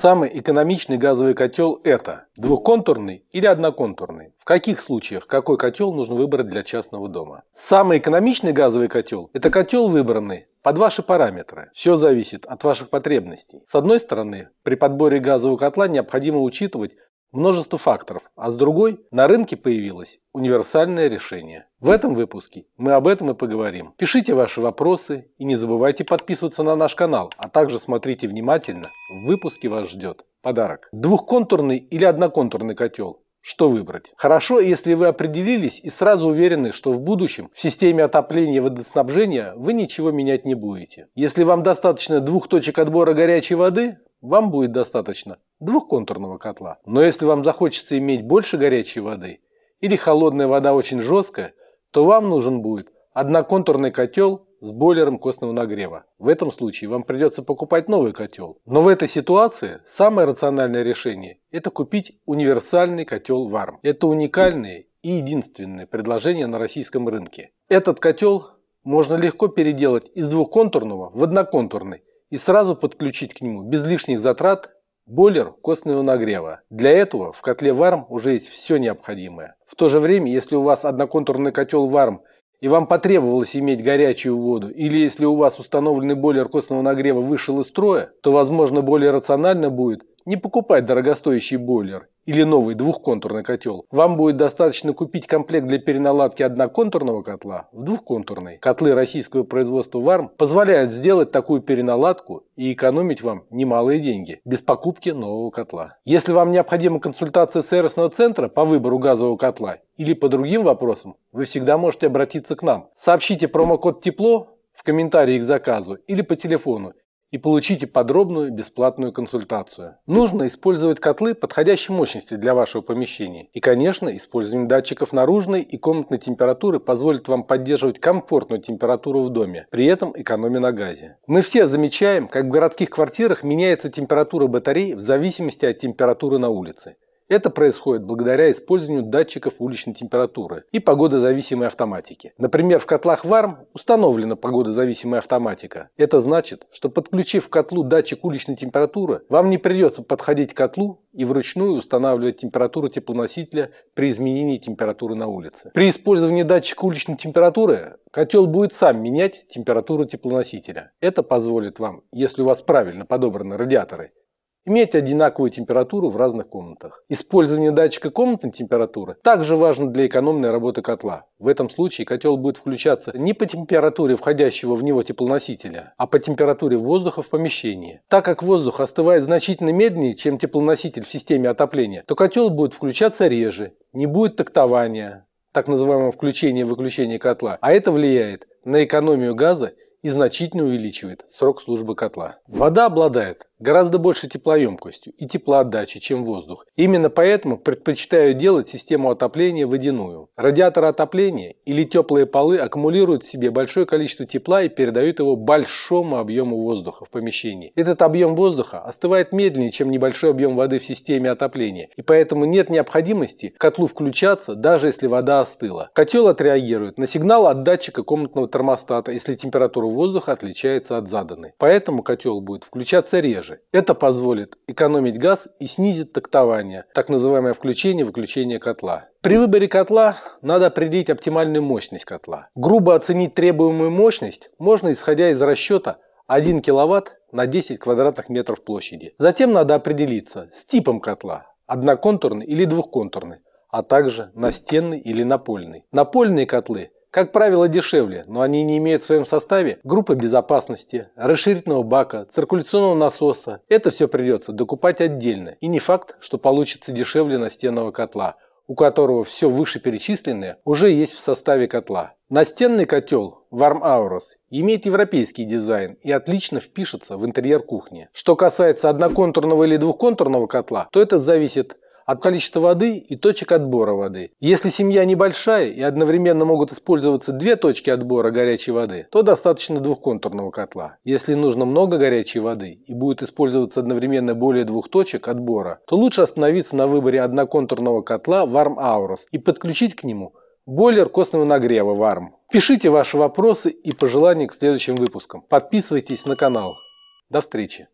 самый экономичный газовый котел – это двухконтурный или одноконтурный? В каких случаях какой котел нужно выбрать для частного дома? Самый экономичный газовый котел – это котел, выбранный под ваши параметры. Все зависит от ваших потребностей. С одной стороны, при подборе газового котла необходимо учитывать множество факторов, а с другой на рынке появилось универсальное решение. В этом выпуске мы об этом и поговорим. Пишите ваши вопросы и не забывайте подписываться на наш канал, а также смотрите внимательно. В выпуске вас ждет подарок. Двухконтурный или одноконтурный котел? Что выбрать? Хорошо, если вы определились и сразу уверены, что в будущем в системе отопления и водоснабжения вы ничего менять не будете. Если вам достаточно двух точек отбора горячей воды, вам будет достаточно двухконтурного котла. Но если вам захочется иметь больше горячей воды или холодная вода очень жесткая, то вам нужен будет одноконтурный котел с бойлером костного нагрева. В этом случае вам придется покупать новый котел. Но в этой ситуации самое рациональное решение – это купить универсальный котел Warm. Это уникальное и единственное предложение на российском рынке. Этот котел можно легко переделать из двухконтурного в одноконтурный и сразу подключить к нему без лишних затрат Бойлер костного нагрева. Для этого в котле варм уже есть все необходимое. В то же время, если у вас одноконтурный котел варм и вам потребовалось иметь горячую воду, или если у вас установленный бойлер костного нагрева вышел из строя, то, возможно, более рационально будет не покупать дорогостоящий бойлер или новый двухконтурный котел. Вам будет достаточно купить комплект для переналадки одноконтурного котла в двухконтурный. Котлы российского производства ВАРМ позволяют сделать такую переналадку и экономить вам немалые деньги без покупки нового котла. Если вам необходима консультация сервисного центра по выбору газового котла или по другим вопросам, вы всегда можете обратиться к нам. Сообщите промокод «Тепло» в комментарии к заказу или по телефону и получите подробную бесплатную консультацию. Нужно использовать котлы подходящей мощности для вашего помещения. И, конечно, использование датчиков наружной и комнатной температуры позволит вам поддерживать комфортную температуру в доме, при этом экономя на газе. Мы все замечаем, как в городских квартирах меняется температура батарей в зависимости от температуры на улице. Это происходит благодаря использованию датчиков уличной температуры и погодозависимой автоматики. Например, в котлах ВАРМ установлена погодозависимая автоматика. Это значит, что подключив к котлу датчик уличной температуры, вам не придется подходить к котлу и вручную устанавливать температуру теплоносителя при изменении температуры на улице. При использовании датчика уличной температуры котел будет сам менять температуру теплоносителя. Это позволит вам, если у вас правильно подобраны радиаторы, Имейте одинаковую температуру в разных комнатах. Использование датчика комнатной температуры также важно для экономной работы котла. В этом случае котел будет включаться не по температуре входящего в него теплоносителя, а по температуре воздуха в помещении. Так как воздух остывает значительно медленнее, чем теплоноситель в системе отопления, то котел будет включаться реже, не будет тактования, так называемого включения выключения котла, а это влияет на экономию газа и значительно увеличивает срок службы котла. Вода обладает гораздо больше теплоемкостью и теплоотдачей, чем воздух. Именно поэтому предпочитаю делать систему отопления водяную. Радиаторы отопления или теплые полы аккумулируют в себе большое количество тепла и передают его большому объему воздуха в помещении. Этот объем воздуха остывает медленнее, чем небольшой объем воды в системе отопления, и поэтому нет необходимости котлу включаться, даже если вода остыла. Котел отреагирует на сигнал от датчика комнатного термостата, если температура воздуха отличается от заданной. Поэтому котел будет включаться реже реже. Это позволит экономить газ и снизит тактование, так называемое включение-выключение котла. При выборе котла надо определить оптимальную мощность котла. Грубо оценить требуемую мощность можно исходя из расчета 1 кВт на 10 квадратных метров площади. Затем надо определиться с типом котла – одноконтурный или двухконтурный, а также настенный или напольный. Напольные котлы – как правило, дешевле, но они не имеют в своем составе группы безопасности, расширительного бака, циркуляционного насоса. Это все придется докупать отдельно. И не факт, что получится дешевле настенного котла, у которого все вышеперечисленное уже есть в составе котла. Настенный котел Warm Aurus имеет европейский дизайн и отлично впишется в интерьер кухни. Что касается одноконтурного или двухконтурного котла, то это зависит от количества воды и точек отбора воды. Если семья небольшая и одновременно могут использоваться две точки отбора горячей воды, то достаточно двухконтурного котла. Если нужно много горячей воды и будет использоваться одновременно более двух точек отбора, то лучше остановиться на выборе одноконтурного котла Warm Aurus и подключить к нему бойлер костного нагрева Warm. Пишите ваши вопросы и пожелания к следующим выпускам. Подписывайтесь на канал. До встречи!